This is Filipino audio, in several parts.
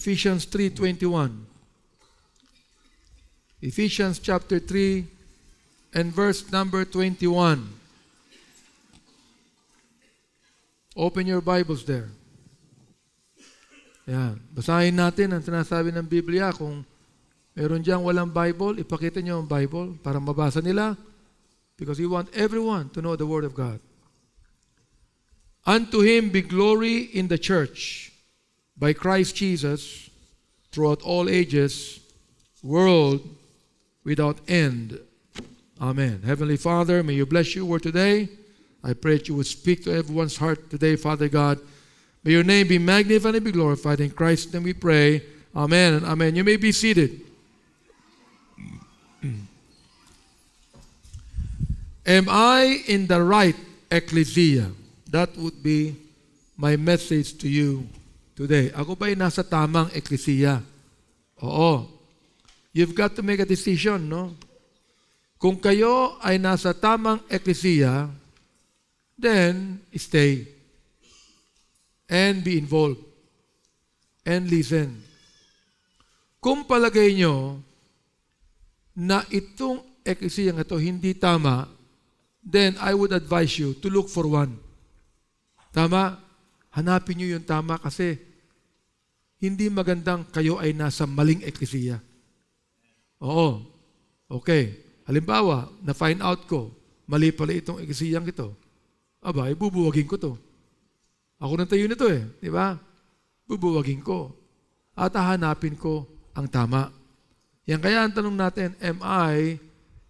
Ephesians 3:21. Ephesians chapter 3 and verse number 21. Open your Bibles there. Yan. Basahin natin ang sinasabi ng Biblia. Kung meron diyang walang Bible, ipakita niyo ang Bible para mabasa nila because we want everyone to know the Word of God. Unto Him be glory in the church by Christ Jesus throughout all ages, world without end. Amen. Heavenly Father, may you bless your word today. I pray that you would speak to everyone's heart today, Father God. May your name be magnified and be glorified. In Christ's name we pray. Amen and amen. You may be seated. Am I in the right ecclesia? That would be my message to you today? Ako ba'y nasa tamang eklesiya? Oo. You've got to make a decision, no? Kung kayo ay nasa tamang eklesiya, then stay and be involved and listen. Kung palagay nyo na itong eklesiya nga ito hindi tama, then I would advise you to look for one. Tama? Hanapin nyo yung tama kasi hindi magandang kayo ay nasa maling eklesiya. Oo. Okay. Halimbawa, na-find out ko, mali pala itong eklesiyang ito. Aba, ibubuwagin eh, ko to. Ako nang tayo nito eh. Di ba? Bubuwagin ko. At hahanapin ko ang tama. Yan kaya ang tanong natin, am I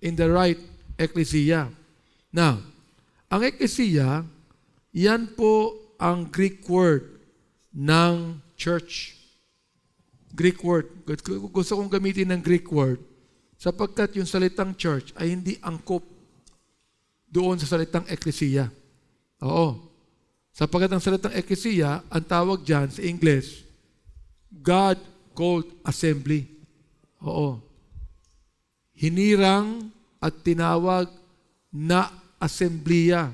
in the right eklesiya? Now, ang eklesiya, yan po ang Greek word ng church. Greek word. Gusto kong gamitin ng Greek word sapagkat yung salitang church ay hindi angkop doon sa salitang eklesiya. Oo. Sapagkat ang salitang eklesiya, ang tawag dyan sa English, God called assembly. Oo. Hinirang at tinawag na assembleya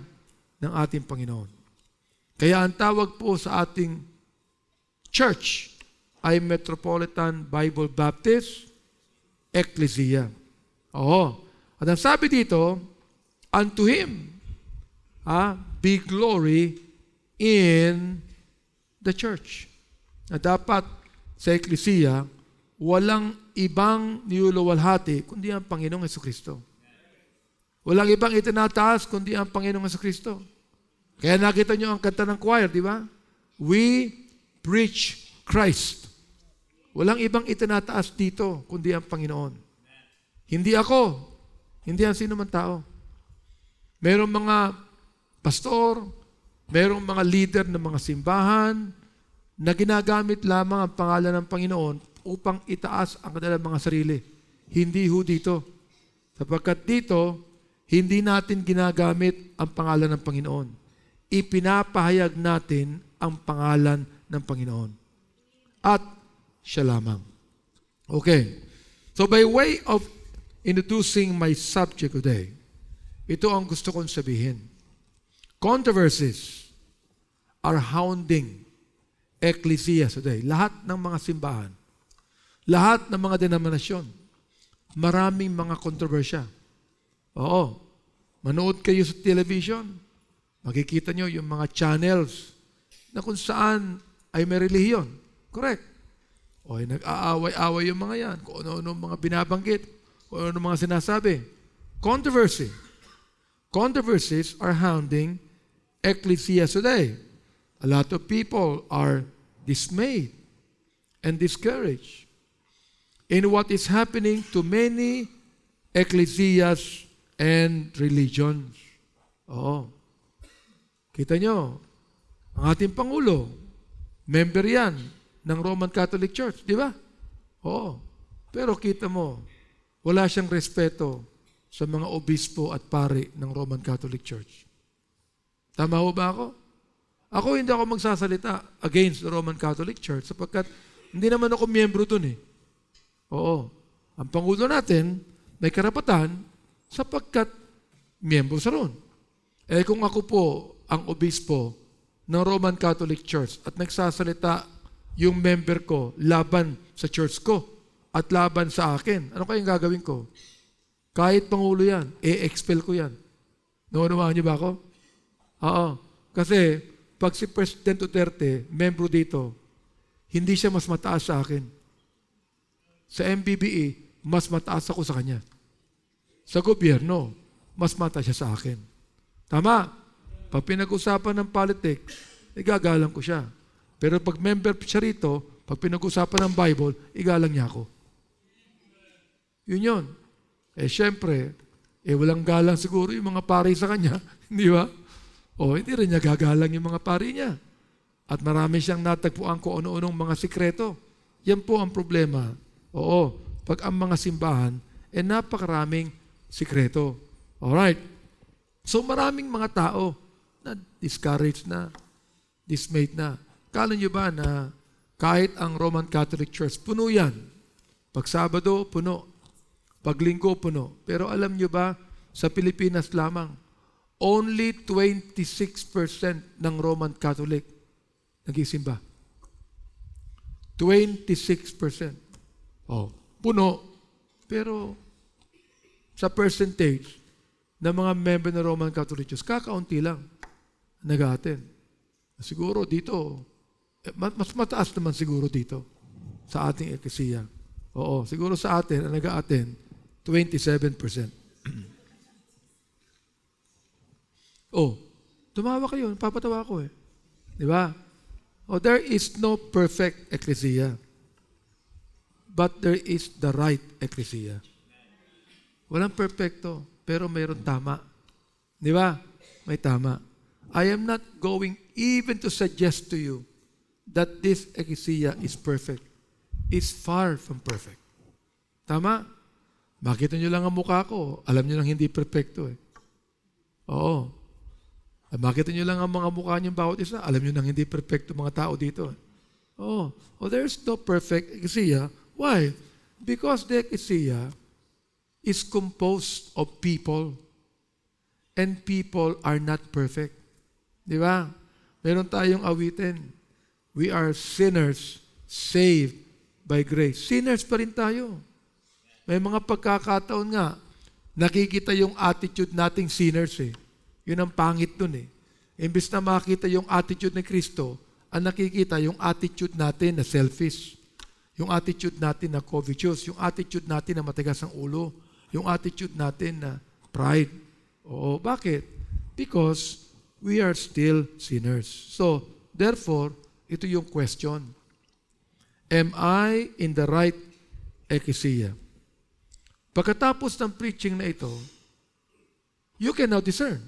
ng ating Panginoon. Kaya ang tawag po sa ating church ay Metropolitan Bible Baptist Ecclesia. Oo. At ang sabi dito, unto Him ah, be glory in the church. Na dapat sa Ecclesia, walang ibang niluluwalhati kundi ang Panginoong Yeso Kristo. Walang ibang itinataas kundi ang Panginoong Yeso Kristo. Kaya nakita niyo ang kanta ng choir, di ba? We preach Christ. Walang ibang itinataas dito, kundi ang Panginoon. Hindi ako. Hindi ang sino man tao. Merong mga pastor, merong mga leader ng mga simbahan na ginagamit lamang ang pangalan ng Panginoon upang itaas ang kanilang mga sarili. Hindi ho dito. Sapagkat dito, hindi natin ginagamit ang pangalan ng Panginoon. Ipinapahayag natin ang pangalan ng Panginoon. At siya lamang. Okay. So by way of introducing my subject today, ito ang gusto kong sabihin. Controversies are hounding ecclesia today. Lahat ng mga simbahan, lahat ng mga denominasyon, maraming mga kontrobersya. Oo. Manood kayo sa television, makikita nyo yung mga channels na kung saan ay may relihiyon. Correct. O nag-aaway-away yung mga yan. Kung ano-ano mga binabanggit. Kung ano mga sinasabi. Controversy. Controversies are hounding ecclesia today. A lot of people are dismayed and discouraged in what is happening to many ecclesias and religions. Oo. Kita nyo, ang ating Pangulo, member yan ng Roman Catholic Church, di ba? Oo. Pero kita mo, wala siyang respeto sa mga obispo at pari ng Roman Catholic Church. Tama ho ba ako? Ako hindi ako magsasalita against the Roman Catholic Church sapagkat hindi naman ako miyembro dun eh. Oo. Ang Pangulo natin may karapatan sapagkat miyembro sa ron. Eh kung ako po ang obispo ng Roman Catholic Church at nagsasalita yung member ko laban sa church ko at laban sa akin. Ano kayang gagawin ko? Kahit Pangulo yan, e-expel ko yan. Naunawahan niyo ba ako? Oo. Kasi pag si President Duterte, membro dito, hindi siya mas mataas sa akin. Sa MBBE, mas mataas ako sa kanya. Sa gobyerno, mas mataas siya sa akin. Tama? Pag pinag-usapan ng politics, igagalang ko siya. Pero pag member siya rito, pag pinag-usapan ng Bible, igalang niya ako. Yun yun. Eh syempre, eh walang galang siguro yung mga pari sa kanya. Di ba? O hindi rin niya gagalang yung mga pari niya. At marami siyang natagpuan ko ano-anong mga sikreto. Yan po ang problema. Oo, pag ang mga simbahan, eh napakaraming sikreto. Alright. So maraming mga tao na discouraged na, dismayed na. Kala nyo ba na kahit ang Roman Catholic Church, puno yan. Pag Sabado, puno. Pag Linggo, puno. Pero alam nyo ba, sa Pilipinas lamang, only 26% ng Roman Catholic nag-isimba. 26%. Oh, puno. Pero sa percentage ng mga member ng Roman Catholic Church, kakaunti lang nag-attend. Siguro dito, eh, mas mataas naman siguro dito sa ating eklesia. Oo, siguro sa atin, ang nag-a-attend, 27%. oh, tumawa kayo, papatawa ako eh. Di ba? Oh, there is no perfect eklesia. But there is the right eklesia. Walang perfecto, pero mayroon tama. Di ba? May tama. I am not going even to suggest to you that this ecclesia is perfect is far from perfect. Tama? Makita nyo lang ang mukha ko. Alam nyo lang hindi perfecto eh. Oo. Makita nyo lang ang mga mukha nyo bawat isa. Alam nyo lang hindi perfecto mga tao dito eh. Oh, oh, there's no perfect ecclesia. Why? Because the ecclesia is composed of people and people are not perfect. Di ba? Meron tayong awitin. We are sinners saved by grace. Sinners pa rin tayo. May mga pagkakataon nga, nakikita yung attitude nating sinners eh. Yun ang pangit dun eh. Imbis na makita yung attitude ni Kristo, ang nakikita yung attitude natin na selfish. Yung attitude natin na covetous. Yung attitude natin na matigas ang ulo. Yung attitude natin na pride. Oo, bakit? Because we are still sinners. So, therefore, ito yung question. Am I in the right ecclesia? Pagkatapos ng preaching na ito, you can now discern.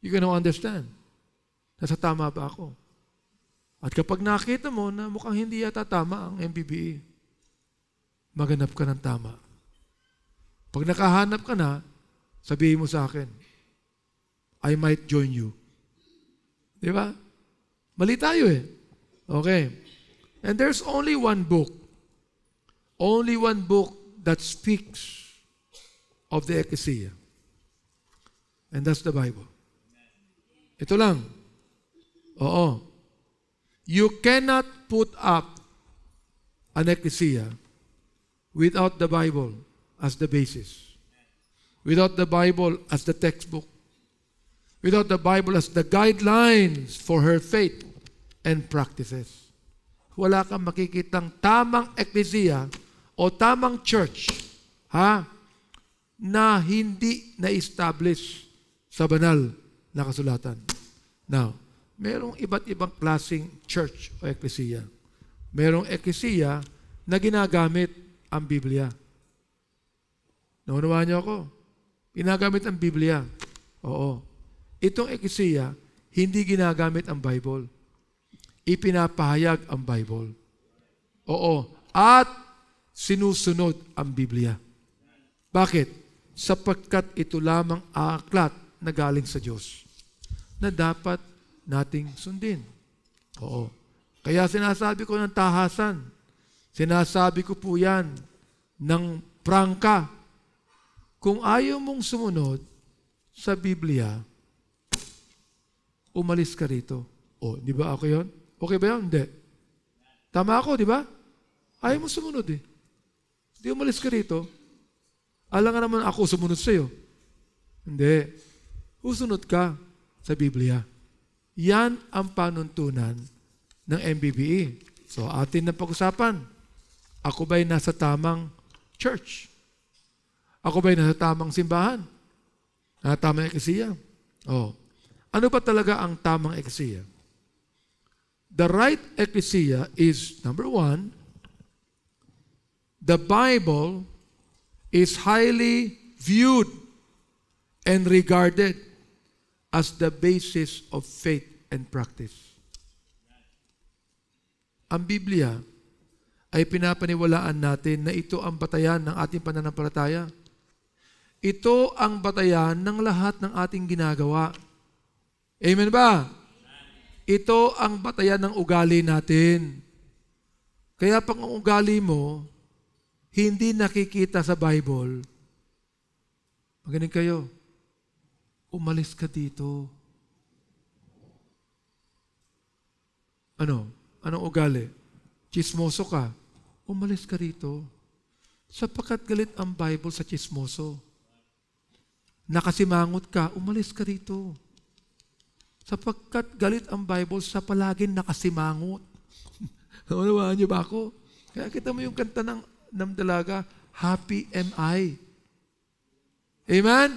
You can now understand. Nasa tama ba ako? At kapag nakita mo na mukhang hindi yata tama ang MBBE, maganap ka ng tama. Pag nakahanap ka na, sabihin mo sa akin, I might join you. Di ba? Mali tayo eh. Okay. And there's only one book. Only one book that speaks of the ecclesia. And that's the Bible. Ito lang. Oo. You cannot put up an ecclesia without the Bible as the basis. Without the Bible as the textbook. Without the Bible as the guidelines for her faith and practices. Wala kang makikitang tamang eklesiya o tamang church ha, na hindi na-establish sa banal na kasulatan. Now, merong iba't ibang klasing church o eklesiya. Merong eklesiya na ginagamit ang Biblia. Naunawa niyo ako? Ginagamit ang Biblia. Oo. Itong eklesiya, hindi ginagamit ang Bible. Ipinapahayag ang Bible. Oo. At sinusunod ang Biblia. Bakit? Sapagkat ito lamang aklat na galing sa Diyos na dapat nating sundin. Oo. Kaya sinasabi ko ng tahasan. Sinasabi ko po yan ng prangka. Kung ayaw mong sumunod sa Biblia, umalis ka rito. O, di ba ako yon? Okay ba yun? Hindi. Tama ako, di ba? Ayaw mo sumunod eh. Hindi umalis ka rito. Alam nga naman ako sumunod sa'yo. Hindi. Usunod ka sa Biblia. Yan ang panuntunan ng MBBE. So, atin na pag-usapan. Ako ba'y nasa tamang church? Ako ba'y nasa tamang simbahan? Na tamang ekesiya? Oh. Ano ba talaga ang tamang ekesiya? The right ecclesia is number one, the Bible is highly viewed and regarded as the basis of faith and practice. Ang Biblia ay pinapaniwalaan natin na ito ang batayan ng ating pananampalataya. Ito ang batayan ng lahat ng ating ginagawa. Amen ba? Ito ang batayan ng ugali natin. Kaya pang ang ugali mo, hindi nakikita sa Bible, magaling kayo, umalis ka dito. Ano? Anong ugali? Chismoso ka. Umalis ka rito. Sapakat galit ang Bible sa chismoso. Nakasimangot ka, umalis ka rito. Sapagkat galit ang Bible sa palaging nakasimangot. Naunawaan niyo ba ako? Kaya kita mo yung kanta ng, ng dalaga, Happy am I. Amen?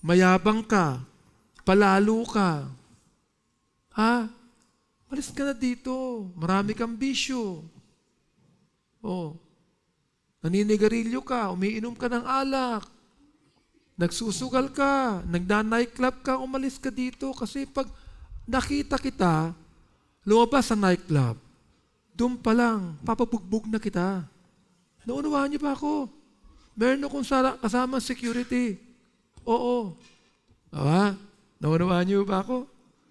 Mayabang ka. Palalo ka. Ha? Malis ka na dito. Marami kang bisyo. Oh. Naninigarilyo ka. Umiinom ka ng alak. Nagsusugal ka, nagda-nightclub ka, umalis ka dito kasi pag nakita kita, lumabas sa nightclub, doon pa lang, papabugbog na kita. Naunawahan niyo ba ako. Meron akong kasama security. Oo. Aba, Naunawahan niyo ba ako?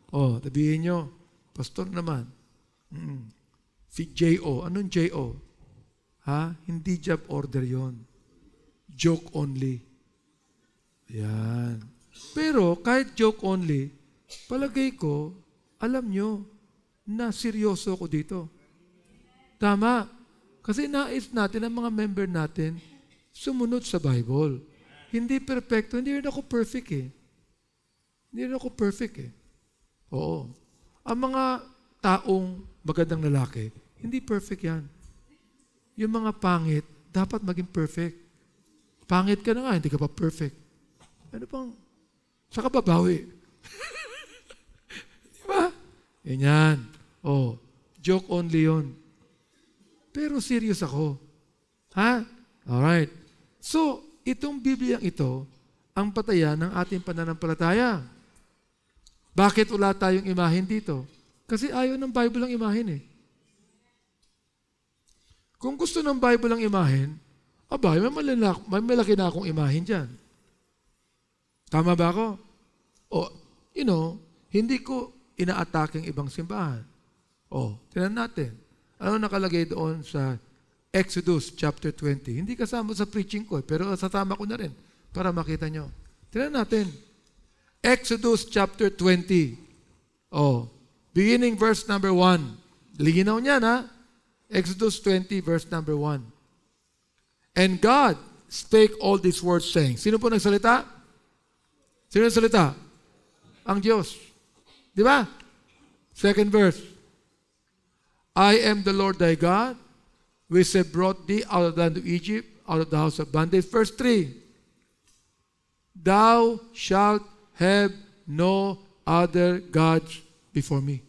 O, tabihin niyo. Pastor naman. Mm. Si J.O. Anong J.O.? Ha? Hindi job order yon. Joke only. Yan. Pero kahit joke only, palagay ko, alam nyo na seryoso ako dito. Tama. Kasi nais natin ang mga member natin sumunod sa Bible. Hindi perfecto. Hindi rin ako perfect eh. Hindi rin ako perfect eh. Oo. Ang mga taong magandang lalaki, hindi perfect yan. Yung mga pangit, dapat maging perfect. Pangit ka na nga, hindi ka pa perfect. Ano pang, sa kababawi. Di ba? Ganyan. Oh, joke only yon. Pero serious ako. Ha? Alright. So, itong Bibliyang ito, ang patayan ng ating pananampalataya. Bakit wala tayong imahin dito? Kasi ayaw ng Bible ang imahin eh. Kung gusto ng Bible ang imahin, abay, may, malalak, may malaki na akong imahin dyan. Tama ba ako? O, you know, hindi ko inaatake ang ibang simbahan. O, tinan natin. Ano nakalagay doon sa Exodus chapter 20? Hindi kasama sa preaching ko, eh, pero sasama ko na rin para makita nyo. Tinan natin. Exodus chapter 20. O, beginning verse number 1. Linaw niyan na. Exodus 20 verse number 1. And God spake all these words saying. Sino po nagsalita? Sino ang salita? Ang Diyos. Di ba? Second verse. I am the Lord thy God, which have brought thee out of the land of Egypt, out of the house of bondage. Verse 3. Thou shalt have no other gods before me.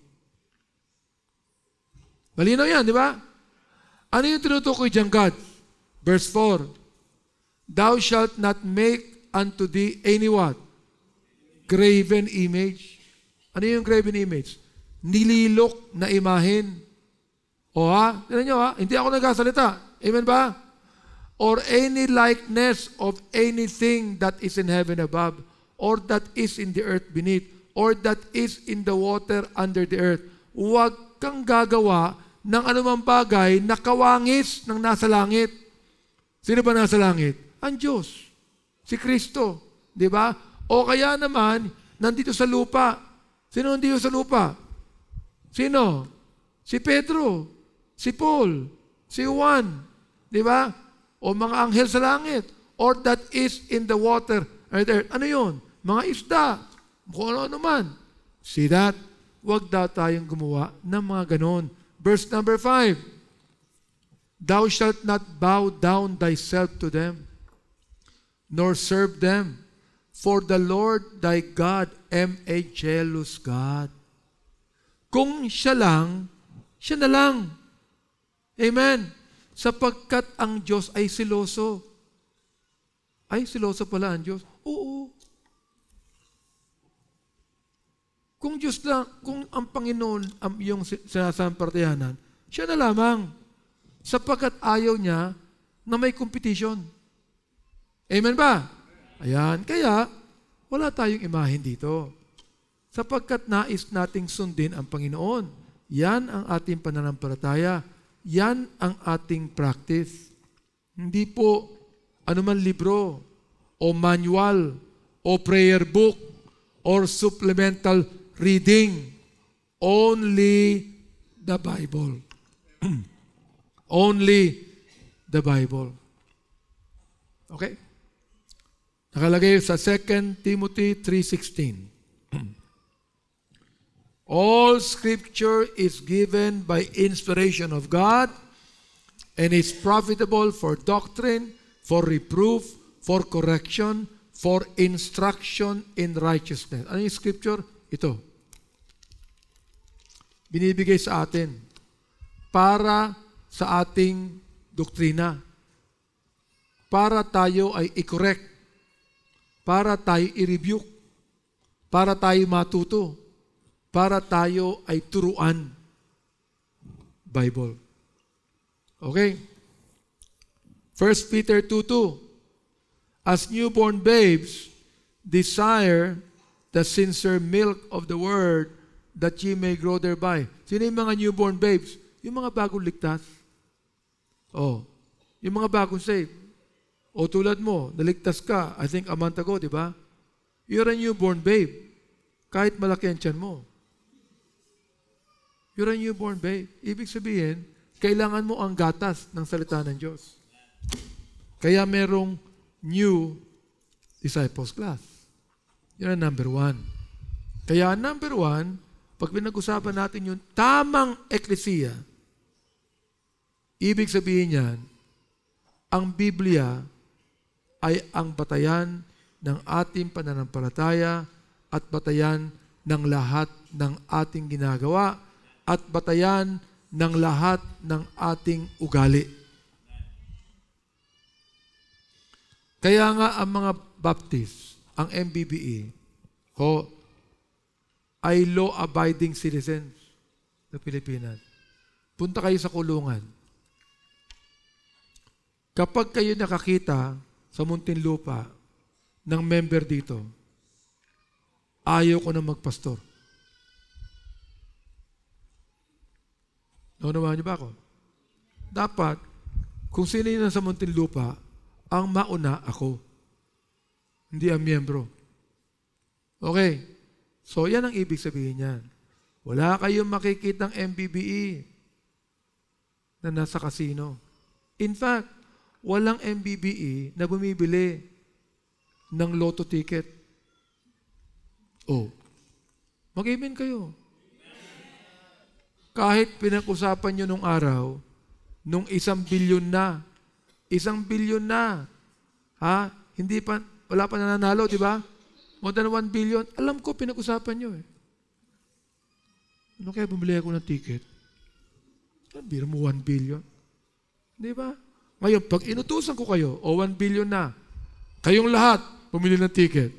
Malinaw yan, di ba? Ano yung tinutukoy diyang God? Verse 4. Thou shalt not make unto thee any what? Graven image. Ano yung graven image? Nililok na imahen. O ha? Tignan nyo ha? Hindi ako nagkasalita. Amen ba? Or any likeness of anything that is in heaven above, or that is in the earth beneath, or that is in the water under the earth. Huwag kang gagawa ng anumang bagay na kawangis ng nasa langit. Sino ba nasa langit? Ang Diyos. Si Kristo. Di ba? O kaya naman, nandito sa lupa. Sino nandito sa lupa? Sino? Si Pedro, si Paul, si Juan, di ba? O mga anghel sa langit, or that is in the water. Ano yun? Mga isda, kung ano man. See that? Huwag daw tayong gumawa ng mga ganon. Verse number 5, Thou shalt not bow down thyself to them, nor serve them. For the Lord thy God am a jealous God. Kung siya lang, siya na lang. Amen. Sapagkat ang Diyos ay siloso. Ay, siloso pala ang Diyos. Oo. Kung Diyos lang, kung ang Panginoon ang iyong sinasampartihanan, siya na lamang. Sapagkat ayaw niya na may competition. Amen ba? Ayan. Kaya, wala tayong imahin dito. Sapagkat nais nating sundin ang Panginoon. Yan ang ating pananampalataya. Yan ang ating practice. Hindi po anuman libro o manual o prayer book or supplemental reading. Only the Bible. Only the Bible. Okay? Nakalagay sa 2 Timothy 3.16. All scripture is given by inspiration of God and is profitable for doctrine, for reproof, for correction, for instruction in righteousness. Ano yung scripture? Ito. Binibigay sa atin para sa ating doktrina. Para tayo ay i-correct para tayo i-rebuke, para tayo matuto, para tayo ay turuan. Bible. Okay? 1 Peter 2.2 As newborn babes, desire the sincere milk of the word that ye may grow thereby. Sino yung mga newborn babes? Yung mga bagong ligtas. Oh, yung mga bagong saved. O tulad mo, naligtas ka, I think a month ago, di ba? You're a newborn babe. Kahit malaki ang tiyan mo. You're a newborn babe. Ibig sabihin, kailangan mo ang gatas ng salita ng Diyos. Kaya merong new disciples class. Yan ang number one. Kaya number one, pag pinag-usapan natin yung tamang eklesiya, ibig sabihin yan, ang Biblia ay ang batayan ng ating pananampalataya at batayan ng lahat ng ating ginagawa at batayan ng lahat ng ating ugali. Kaya nga ang mga Baptist, ang MBBE, ho, ay law-abiding citizens ng Pilipinas. Punta kayo sa kulungan. Kapag kayo nakakita sa Muntinlupa ng member dito, ayaw ko na magpastor. Naunawahan niyo ba ako? Dapat, kung sino yun sa Muntinlupa, ang mauna ako. Hindi ang miyembro. Okay. So, yan ang ibig sabihin niyan. Wala kayong makikitang MBBE na nasa kasino. In fact, walang MBBE na bumibili ng lotto ticket. Oh, mag-amen kayo. Kahit pinag-usapan nyo nung araw, nung isang bilyon na, isang bilyon na, ha? Hindi pa, wala pa nananalo, di ba? More than 1 billion. Alam ko, pinag-usapan nyo eh. Ano kaya bumili ako ng ticket? Bira mo 1 billion. Di ba? Ngayon, pag inutusan ko kayo, o oh, 1 billion na, kayong lahat, pumili ng ticket,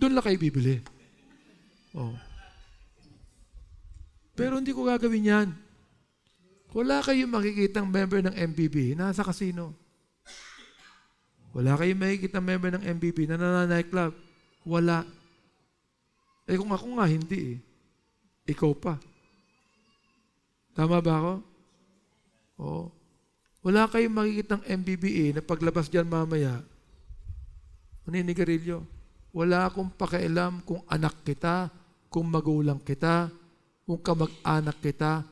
doon lang kayo bibili. Oh. Pero hindi ko gagawin yan. Wala kayong makikitang member ng MBB, nasa kasino. Wala kayong makikitang member ng MBB na club. Wala. Eh kung ako nga, hindi eh. Ikaw pa. Tama ba ako? Oo. Wala kayong makikita ng MBBA na paglabas dyan mamaya, maninigarilyo. Wala akong pakialam kung anak kita, kung magulang kita, kung kamag-anak kita.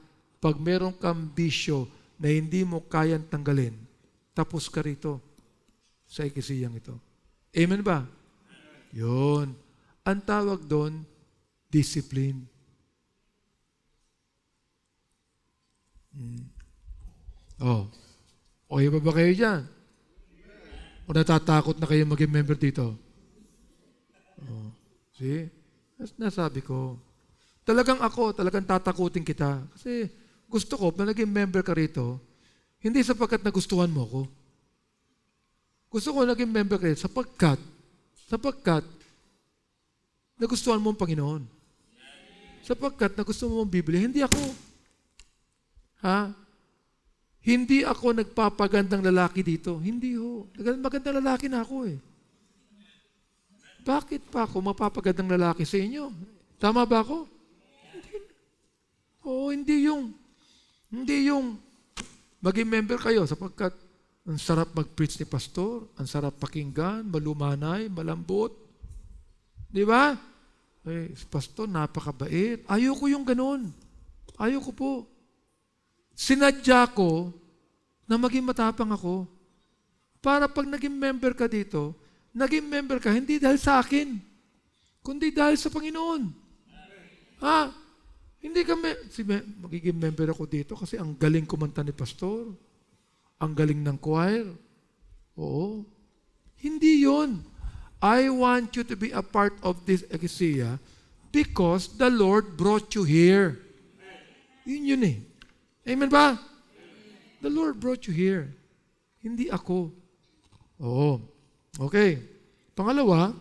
Pag meron kang bisyo na hindi mo kayang tanggalin, tapos ka rito sa ikisiyang ito. Amen ba? Yun. Ang tawag doon, discipline. Hmm. Oh. Okay pa ba kayo dyan? O natatakot na kayo maging member dito? Oh. See? Nas nasabi ko. Talagang ako, talagang tatakutin kita. Kasi gusto ko, na naging member ka rito, hindi sapagkat nagustuhan mo ko. Gusto ko naging member ka rito sapagkat, sapagkat nagustuhan mo ang Panginoon. Sapagkat nagustuhan mo ang Biblia, hindi ako. Ha? Hindi ako nagpapagandang lalaki dito. Hindi ho. Magandang lalaki na ako eh. Bakit pa ako mapapagandang lalaki sa inyo? Tama ba ako? Hindi. Oo, hindi yung, hindi yung maging member kayo sapagkat ang sarap mag-preach ni pastor, ang sarap pakinggan, malumanay, malambot. Di ba? Eh, pastor, napakabait. Ayoko yung ganun. Ayoko po sinadya ko na maging matapang ako. Para pag naging member ka dito, naging member ka hindi dahil sa akin, kundi dahil sa Panginoon. Ha? Hindi kami, si me- magiging member ako dito kasi ang galing kumanta ni pastor. Ang galing ng choir. Oo. Hindi yon. I want you to be a part of this ecclesia because the Lord brought you here. Yun yun eh. Amen ba? Amen. The Lord brought you here. Hindi ako. Oo. Okay. Pangalawa,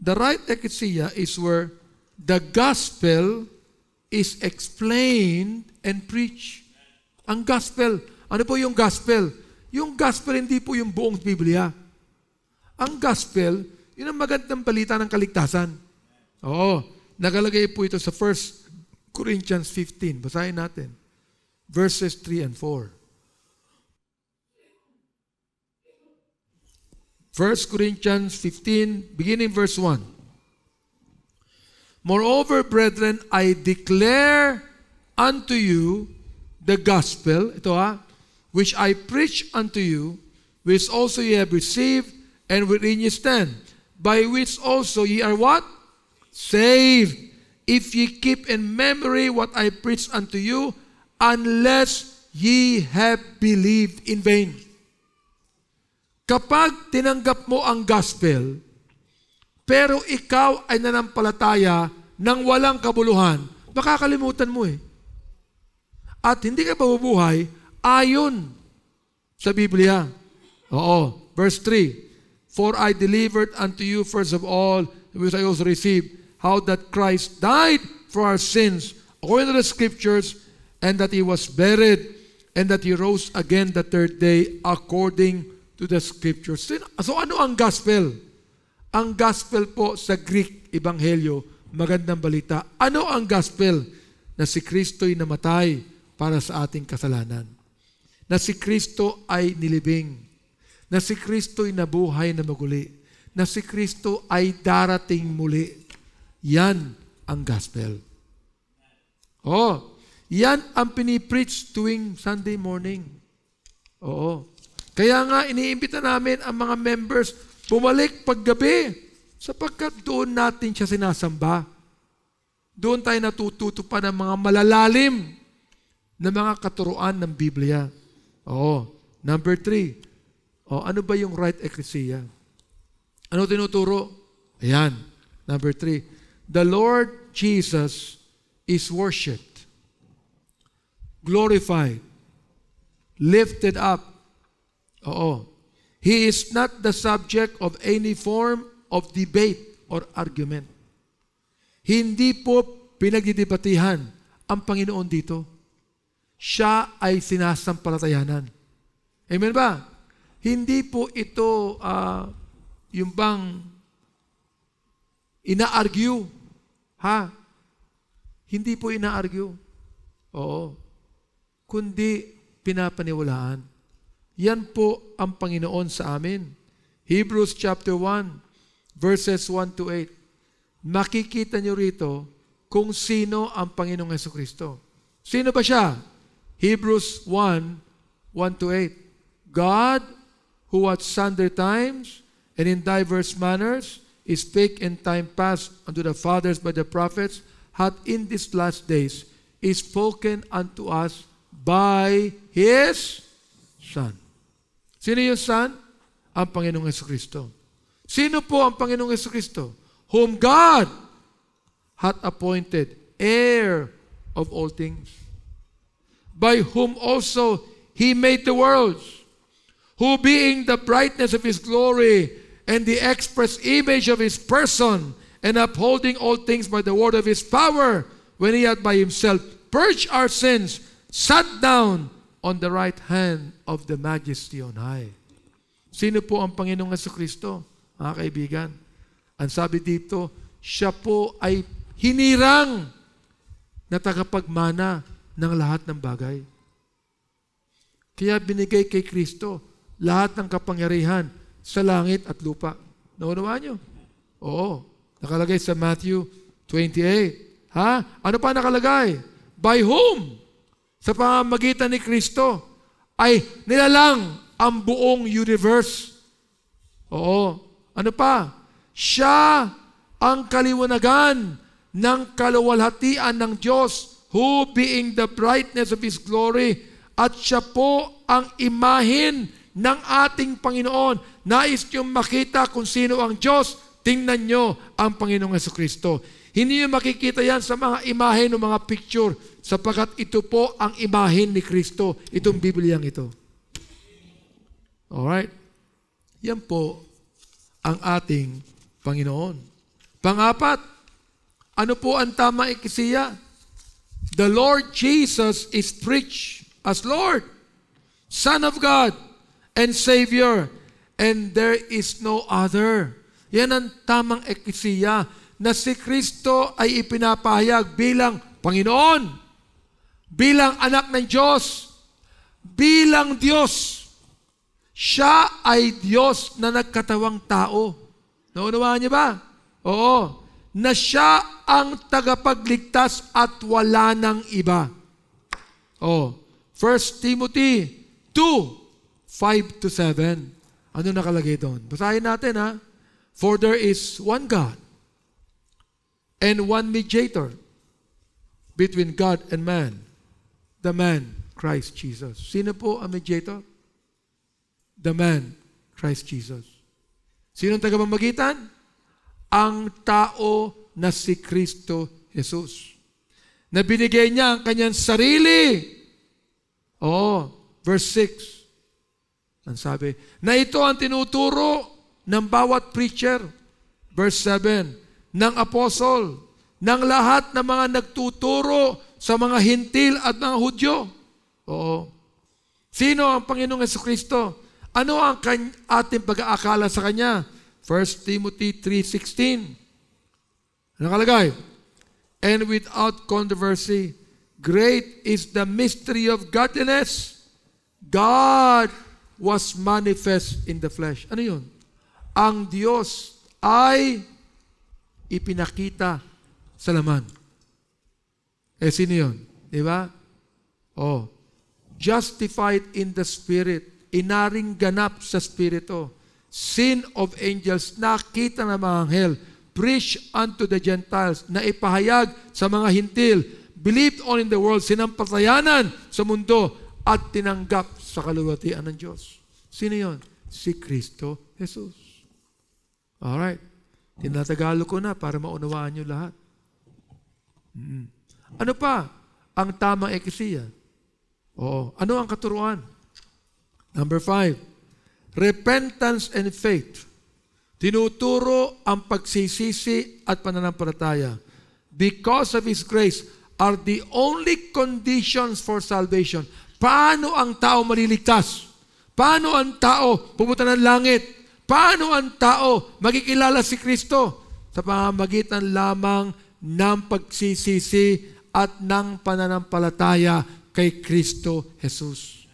the right ecclesia is where the gospel is explained and preached. Ang gospel, ano po yung gospel? Yung gospel hindi po yung buong Biblia. Ang gospel, yun ang magandang balita ng kaligtasan. Oo. Nakalagay po ito sa 1 Corinthians 15. Basahin natin verses 3 and 4. First Corinthians 15, beginning verse 1. Moreover, brethren, I declare unto you the gospel, ito ha, which I preach unto you, which also ye have received, and wherein ye stand, by which also ye are what? Saved, if ye keep in memory what I preached unto you, unless ye have believed in vain. Kapag tinanggap mo ang gospel, pero ikaw ay nanampalataya ng walang kabuluhan, makakalimutan mo eh. At hindi ka mabubuhay ayon sa Biblia. Oo, verse 3. For I delivered unto you first of all which I also received, how that Christ died for our sins, according to the Scriptures, and that he was buried, and that he rose again the third day according to the scriptures. So ano ang gospel? Ang gospel po sa Greek Ebanghelyo, magandang balita. Ano ang gospel? Na si Kristo'y namatay para sa ating kasalanan. Na si Kristo ay nilibing. Na si Kristo'y nabuhay na maguli. Na si Kristo ay darating muli. Yan ang gospel. Oh, yan ang pinipreach tuwing Sunday morning. Oo. Kaya nga, iniimbita namin ang mga members, bumalik paggabi sapagkat doon natin siya sinasamba. Doon tayo natututo pa ng mga malalalim na mga katuruan ng Biblia. Oo. Number three, o, ano ba yung right ecclesia? Ano tinuturo? Ayan. Number three, the Lord Jesus is worshipped glorified, lifted up. Oo. He is not the subject of any form of debate or argument. Hindi po pinagdidebatihan ang Panginoon dito. Siya ay sinasampalatayanan. Amen ba? Hindi po ito uh, yung bang ina-argue. Ha? Hindi po ina-argue. Oo kundi pinapaniwalaan. Yan po ang Panginoon sa amin. Hebrews chapter 1 verses 1 to 8. Makikita niyo rito kung sino ang Panginoong Heso Kristo. Sino ba siya? Hebrews 1, 1 to 8. God, who at sundry times and in diverse manners is spake in time past unto the fathers by the prophets, hath in these last days is spoken unto us by His Son. Sino yung Son? Ang Panginoong Yesu Kristo. Sino po ang Panginoong Yesu Kristo? Whom God hath appointed heir of all things, by whom also He made the worlds, who being the brightness of His glory and the express image of His person, and upholding all things by the word of His power, when He had by Himself purged our sins, sat down on the right hand of the majesty on high. Sino po ang Panginoong Kristo? Mga kaibigan, ang sabi dito, siya po ay hinirang na tagapagmana ng lahat ng bagay. Kaya binigay kay Kristo lahat ng kapangyarihan sa langit at lupa. Naunawa niyo? Oo. Nakalagay sa Matthew 28. Ha? Ano pa nakalagay? By whom? sa pamamagitan ni Kristo ay nilalang ang buong universe. Oo. Ano pa? Siya ang kaliwanagan ng kaluwalhatian ng Diyos who being the brightness of His glory at siya po ang imahin ng ating Panginoon. Nais niyong makita kung sino ang Diyos Tingnan nyo ang Panginoong Yeso Kristo. Hindi nyo makikita yan sa mga imahe ng mga picture sapagkat ito po ang imahe ni Kristo, itong Bibliyang ito. Alright? Yan po ang ating Panginoon. Pangapat, ano po ang tama ikisiya? The Lord Jesus is preached as Lord, Son of God, and Savior, and there is no other. Yan ang tamang ekisiya na si Kristo ay ipinapahayag bilang Panginoon, bilang anak ng Diyos, bilang Diyos. Siya ay Diyos na nagkatawang tao. Naunawaan niyo ba? Oo. Na siya ang tagapagligtas at wala ng iba. Oh, 1 Timothy 2, 5 to 7. Ano nakalagay doon? Basahin natin ha. For there is one God and one mediator between God and man, the man, Christ Jesus. Sino po ang mediator? The man, Christ Jesus. Sino ang tagapamagitan? Ang tao na si Kristo Jesus. Na niya ang kanyang sarili. Oh, verse 6. Ang sabi, na ito ang tinuturo ng bawat preacher, verse 7, ng apostle, ng lahat ng mga nagtuturo sa mga hintil at mga hudyo. Oo. Sino ang Panginoong Yeso Kristo? Ano ang ating pag-aakala sa Kanya? 1 Timothy 3.16 Nakalagay, And without controversy, great is the mystery of godliness. God was manifest in the flesh. Ano yun? ang Diyos ay ipinakita sa laman. Eh, sino yun? Di ba? Oh, justified in the Spirit, inaring ganap sa Spirito, sin of angels, nakita ng mga anghel, preach unto the Gentiles, na ipahayag sa mga hintil, believed on in the world, sinampatayanan sa mundo, at tinanggap sa kaluwatian ng Diyos. Sino yon? Si Kristo Jesus. Alright. Tinatagalog ko na para maunawaan nyo lahat. Mm. Ano pa ang tamang eklesia? Oo. Ano ang katuruan? Number five, repentance and faith. Tinuturo ang pagsisisi at pananampalataya. Because of His grace are the only conditions for salvation. Paano ang tao maliligtas? Paano ang tao pumunta ng langit? Paano ang tao magkikilala si Kristo? Sa pamamagitan lamang ng pagsisisi at ng pananampalataya kay Kristo Jesus.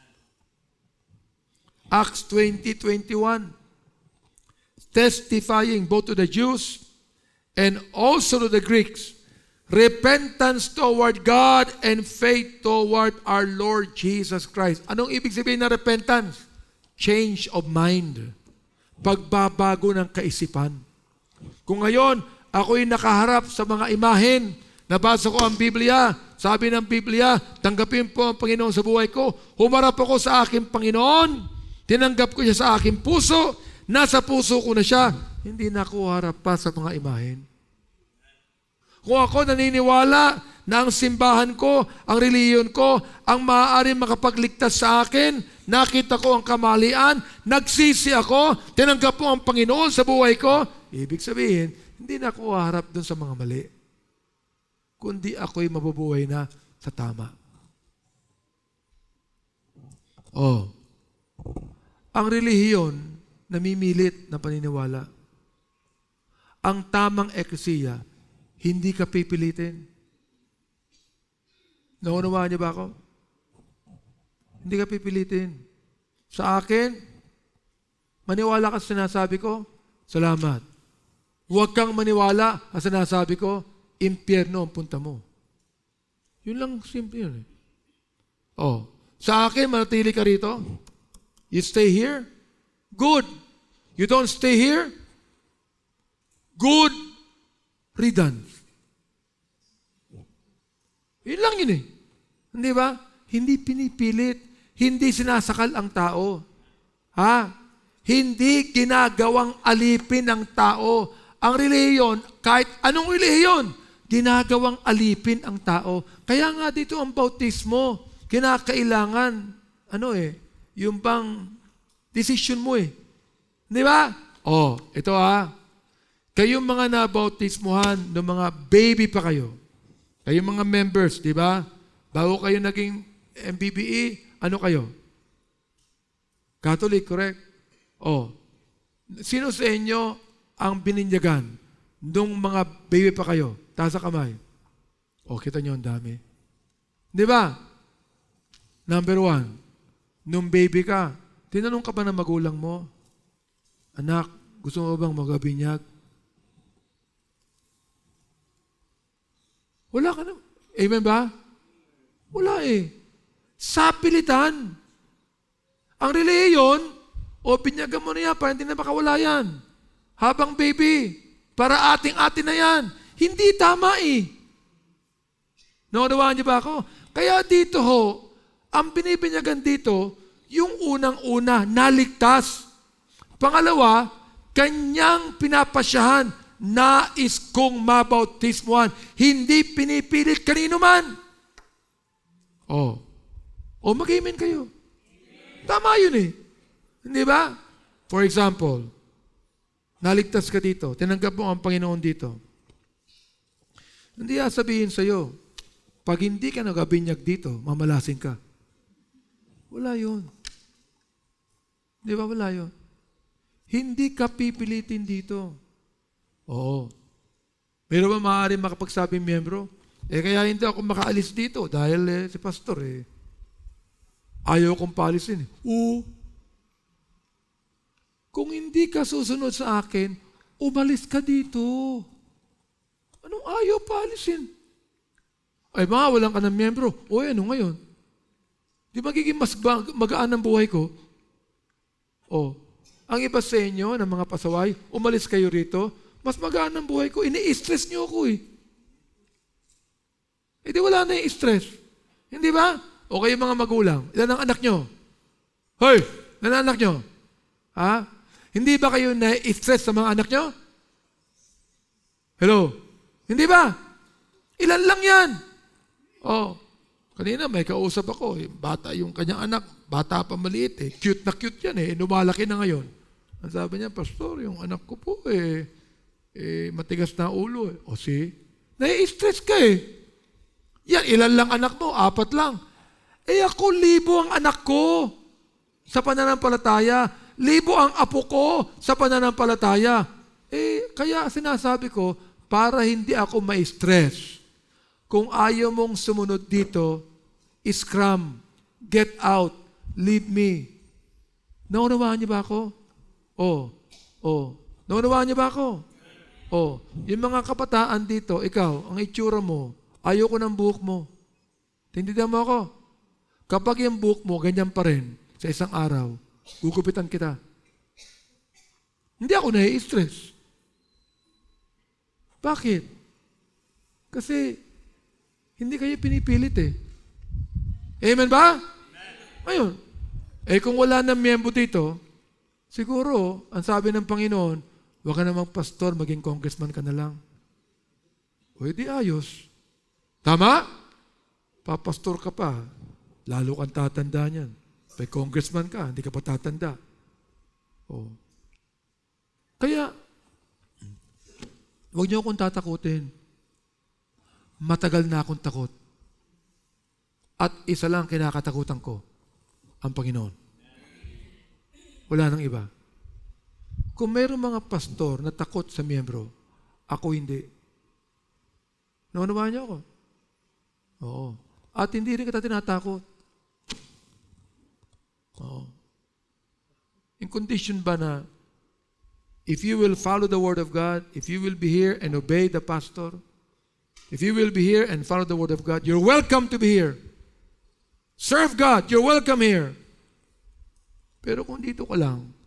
Acts 20:21 testifying both to the Jews and also to the Greeks repentance toward God and faith toward our Lord Jesus Christ. Anong ibig sabihin na repentance? Change of mind pagbabago ng kaisipan. Kung ngayon, ako'y nakaharap sa mga imahen, nabasa ko ang Biblia, sabi ng Biblia, tanggapin po ang Panginoon sa buhay ko, humarap ako sa aking Panginoon, tinanggap ko siya sa aking puso, nasa puso ko na siya, hindi na ako harap pa sa mga imahen. Kung ako naniniwala na ang simbahan ko, ang reliyon ko, ang maaari makapagligtas sa akin. Nakita ko ang kamalian, nagsisi ako, tinanggap ko ang Panginoon sa buhay ko. Ibig sabihin, hindi na ako harap doon sa mga mali. Kundi ako'y mabubuhay na sa tama. Oh, ang relihiyon, namimilit na paniniwala. Ang tamang eklesiya, hindi ka pipilitin. Naunawa niyo ba ako? Hindi ka pipilitin. Sa akin, maniwala ka sa sinasabi ko, salamat. Huwag kang maniwala sa sinasabi ko, impyerno ang punta mo. Yun lang simple yun. Eh. Oh, sa akin, manatili ka rito. You stay here. Good. You don't stay here. Good riddance. Yun lang yun eh. Hindi ba? Hindi pinipilit. Hindi sinasakal ang tao. Ha? Hindi ginagawang alipin ang tao. Ang reliyon, kahit anong reliyon, ginagawang alipin ang tao. Kaya nga dito ang bautismo, kinakailangan, ano eh, yung bang decision mo eh. Di ba? Oh, ito ah. Kayong mga nabautismuhan, ng mga baby pa kayo, Kayong mga members, di ba? Bago kayo naging MBBE, ano kayo? Catholic, correct? O, oh. Sino sa inyo ang bininyagan nung mga baby pa kayo? Tasa kamay. O, oh, kita nyo ang dami. Di ba? Number one, nung baby ka, tinanong ka ba ng magulang mo? Anak, gusto mo bang magabinyag? Wala ka na. Amen ba? Wala eh. Sa Ang reliyon, o binyagan mo na yan para hindi na makawala yan. Habang baby, para ating-atin na yan. Hindi tama eh. Nakadawaan niyo ba ako? Kaya dito ho, ang binibinyagan dito, yung unang-una, naligtas. Pangalawa, kanyang pinapasyahan nais kong mabautismuhan. Hindi pinipilit kanino man. Oh. O oh, mag kayo. Tama yun eh. Hindi ba? For example, naligtas ka dito. Tinanggap mo ang Panginoon dito. Hindi ah, sabihin sa iyo, pag hindi ka nagabinyag dito, mamalasin ka. Wala yun. Di ba wala yun? Hindi ka pipilitin dito. Oo. Pero ba maaaring makapagsabing miyembro? Eh kaya hindi ako makaalis dito dahil eh, si pastor eh. Ayaw kong palisin. Eh. Oo. Kung hindi ka susunod sa akin, umalis ka dito. Anong ayaw palisin? Ay mga walang ka ng miyembro. O eh, ano ngayon? Di magiging mas magaan ang buhay ko? O, ang iba sa inyo ng mga pasaway, umalis kayo rito, mas magaan ang buhay ko. Ini-stress niyo ako eh. Eh di wala na yung stress. Hindi ba? O kayo mga magulang, ilan ang anak nyo? Hoy, ilan ang anak nyo? Ha? Hindi ba kayo na-stress sa mga anak nyo? Hello? Hindi ba? Ilan lang yan? Oh, kanina may kausap ako. Eh. Bata yung kanyang anak. Bata pa maliit eh. Cute na cute yan eh. Lumalaki na ngayon. Ang sabi niya, Pastor, yung anak ko po eh, eh, matigas na ulo. Eh. O si, nai-stress ka eh. Yan, ilan lang anak mo? Apat lang. Eh ako, libo ang anak ko sa pananampalataya. Libo ang apo ko sa pananampalataya. Eh, kaya sinasabi ko, para hindi ako ma-stress. Kung ayaw mong sumunod dito, scram, get out, leave me. Naunawaan niyo ba ako? Oh, Oh. Naunawaan niyo ba ako? Oh, yung mga kabataan dito, ikaw, ang itsura mo, ayoko ng buhok mo. Tindihan mo ako. Kapag yung buhok mo, ganyan pa rin, sa isang araw, gugupitan kita. Hindi ako nai-stress. Bakit? Kasi, hindi kayo pinipilit eh. Amen ba? Amen. Ngayon, eh kung wala ng miyembro dito, siguro, ang sabi ng Panginoon, Huwag ka namang pastor, maging congressman ka na lang. Pwede ayos. Tama? Papastor ka pa. Lalo kang tatanda niyan. May congressman ka, hindi ka pa tatanda. Oh. Kaya, huwag niyo akong tatakutin. Matagal na akong takot. At isa lang kinakatakutan ko, ang Panginoon. Wala nang iba. Kung mayroong mga pastor na takot sa miyembro, ako hindi. Naunawa niyo ako? Oo. At hindi rin kita tinatakot. Oo. In condition ba na if you will follow the Word of God, if you will be here and obey the pastor, if you will be here and follow the Word of God, you're welcome to be here. Serve God, you're welcome here. Pero kung dito ko lang,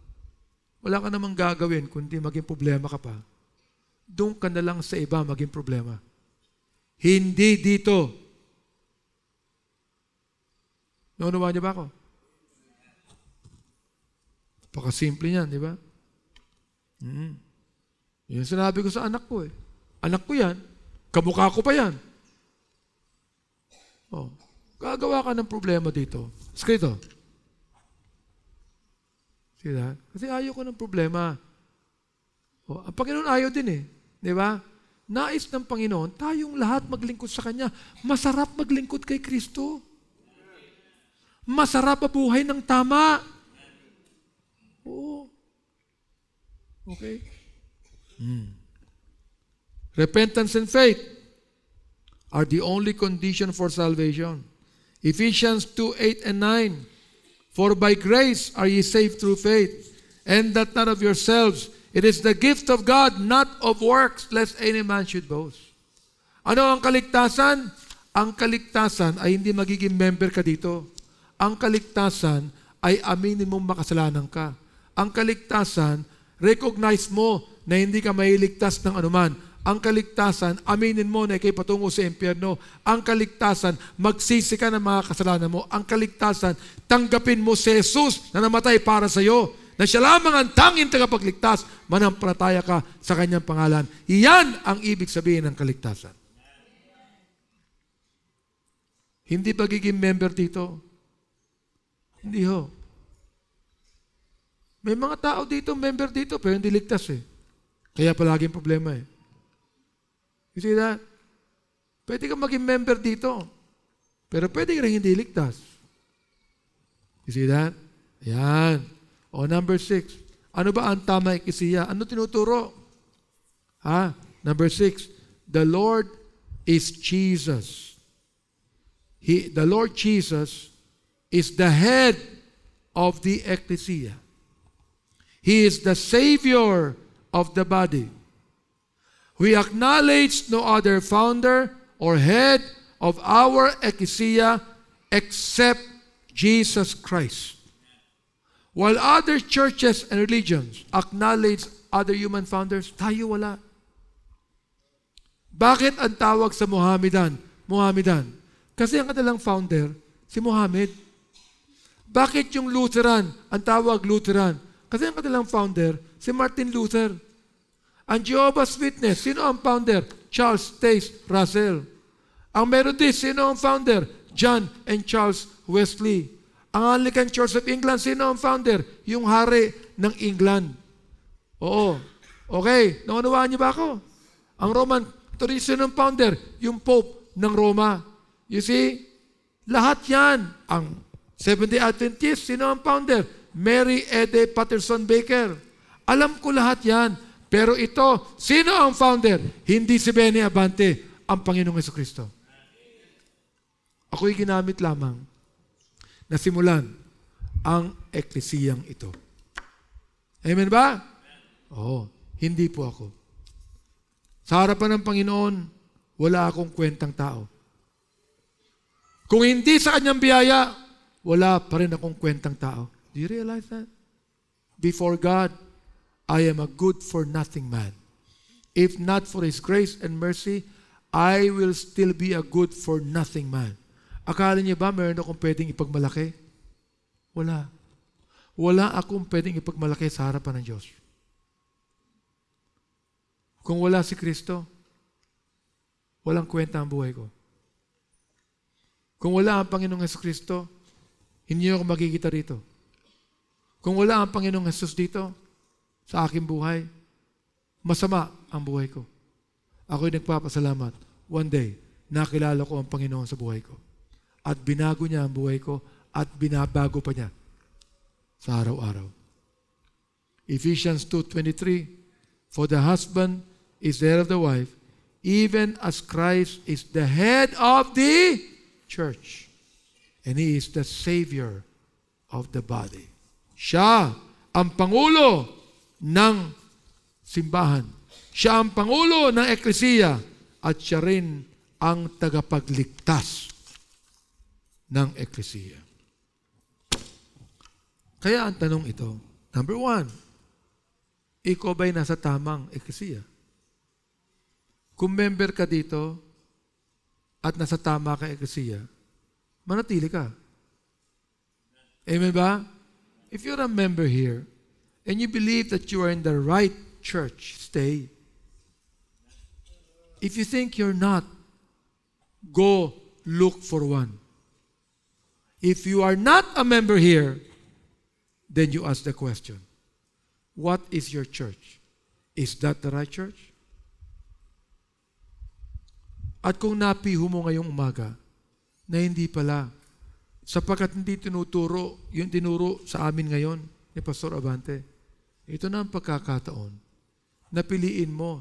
wala ka namang gagawin kundi maging problema ka pa. Doon ka na lang sa iba maging problema. Hindi dito. Naunawa niyo ba ako? Pakasimple niyan, di ba? Mm. Yun sinabi ko sa anak ko eh. Anak ko yan. Kamukha ko pa yan. Oh, gagawa ka ng problema dito. Skrito. See that? Kasi ayaw ko ng problema. O, ang Panginoon ayaw din eh. Di ba? Nais ng Panginoon, tayong lahat maglingkod sa Kanya. Masarap maglingkod kay Kristo. Masarap ang buhay ng tama. Oo. Okay? Hmm. Repentance and faith are the only condition for salvation. Ephesians 2, 8 and 9 For by grace are ye saved through faith, and that not of yourselves. It is the gift of God, not of works, lest any man should boast. Ano ang kaligtasan? Ang kaligtasan ay hindi magiging member ka dito. Ang kaligtasan ay aminin mong makasalanan ka. Ang kaligtasan, recognize mo na hindi ka mailigtas ng anuman ang kaligtasan, aminin mo na ikay patungo sa impyerno. Ang kaligtasan, magsisi ka ng mga kasalanan mo. Ang kaligtasan, tanggapin mo si Jesus na namatay para sa iyo. Na siya lamang ang tangin tagapagligtas, manampalataya ka sa kanyang pangalan. Iyan ang ibig sabihin ng kaligtasan. Hindi pagiging member dito. Hindi ho. May mga tao dito, member dito, pero hindi ligtas eh. Kaya palaging problema eh. You see that? Pwede kang maging member dito. Pero pwede ka rin hindi ligtas. You see that? Yan. O number six. Ano ba ang tama ikisiya? Ano tinuturo? Ha? Number six. The Lord is Jesus. He, the Lord Jesus is the head of the ecclesia. He is the Savior of the body. We acknowledge no other founder or head of our ecclesia except Jesus Christ. While other churches and religions acknowledge other human founders, tayo wala. Bakit ang tawag sa Muhammadan? Muhammadan. Kasi ang kanilang founder, si Muhammad. Bakit yung Lutheran, ang tawag Lutheran? Kasi ang kanilang founder, si Martin Luther. Ang Jehovah's Witness, sino ang founder? Charles Taze Russell. Ang Methodist, sino ang founder? John and Charles Wesley. Ang Anglican Church of England, sino ang founder? Yung hari ng England. Oo. Okay, naunawaan niyo ba ako? Ang Roman, ito rin sino ang founder? Yung Pope ng Roma. You see? Lahat yan. Ang 70 Adventist, sino ang founder? Mary Ede Patterson Baker. Alam ko lahat yan. Pero ito, sino ang founder? Hindi si Benny Abante, ang Panginoong Yeso Kristo. Ako'y ginamit lamang na simulan ang eklesiyang ito. Amen ba? Oo. Hindi po ako. Sa harapan ng Panginoon, wala akong kwentang tao. Kung hindi sa kanyang biyaya, wala pa rin akong kwentang tao. Do you realize that? Before God, I am a good for nothing man. If not for His grace and mercy, I will still be a good for nothing man. Akala niya ba meron akong pwedeng ipagmalaki? Wala. Wala akong pwedeng ipagmalaki sa harapan ng Diyos. Kung wala si Kristo, walang kwenta ang buhay ko. Kung wala ang Panginoong Yesus Kristo, hindi ako magkikita rito. Kung wala ang Panginoong Yesus dito, sa aking buhay, masama ang buhay ko. Ako'y nagpapasalamat. One day, nakilala ko ang Panginoon sa buhay ko. At binago niya ang buhay ko at binabago pa niya sa araw-araw. Ephesians 2.23 For the husband is the head of the wife, even as Christ is the head of the church. And He is the Savior of the body. Siya ang Pangulo ng simbahan. Siya ang pangulo ng eklesiya at siya rin ang tagapagligtas ng eklesiya. Kaya ang tanong ito, number one, ikaw ba'y nasa tamang eklesiya? Kung member ka dito at nasa tama ka eklesiya, manatili ka. Amen ba? If you're a member here, and you believe that you are in the right church, stay. If you think you're not, go look for one. If you are not a member here, then you ask the question What is your church? Is that the right church? At kung napiho mo ngayong umaga na hindi pala, sapagkat hindi tinuturo yung tinuro sa amin ngayon ni Pastor Abante, ito na ang pagkakataon. na piliin mo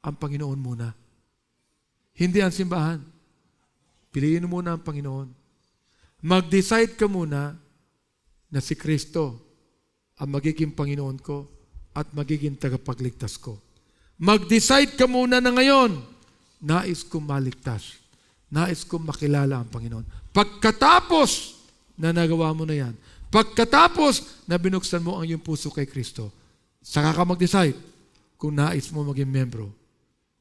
ang Panginoon muna. Hindi ang simbahan. Piliin mo muna ang Panginoon. Mag-decide ka muna na si Kristo ang magiging Panginoon ko at magiging tagapagligtas ko. Mag-decide ka muna na ngayon, nais kong maligtas. Nais kong makilala ang Panginoon. Pagkatapos na nagawa mo na yan, Pagkatapos na binuksan mo ang iyong puso kay Kristo, saka ka mag-decide kung nais mo maging membro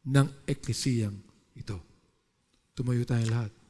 ng eklisiyang ito. Tumayo tayo lahat.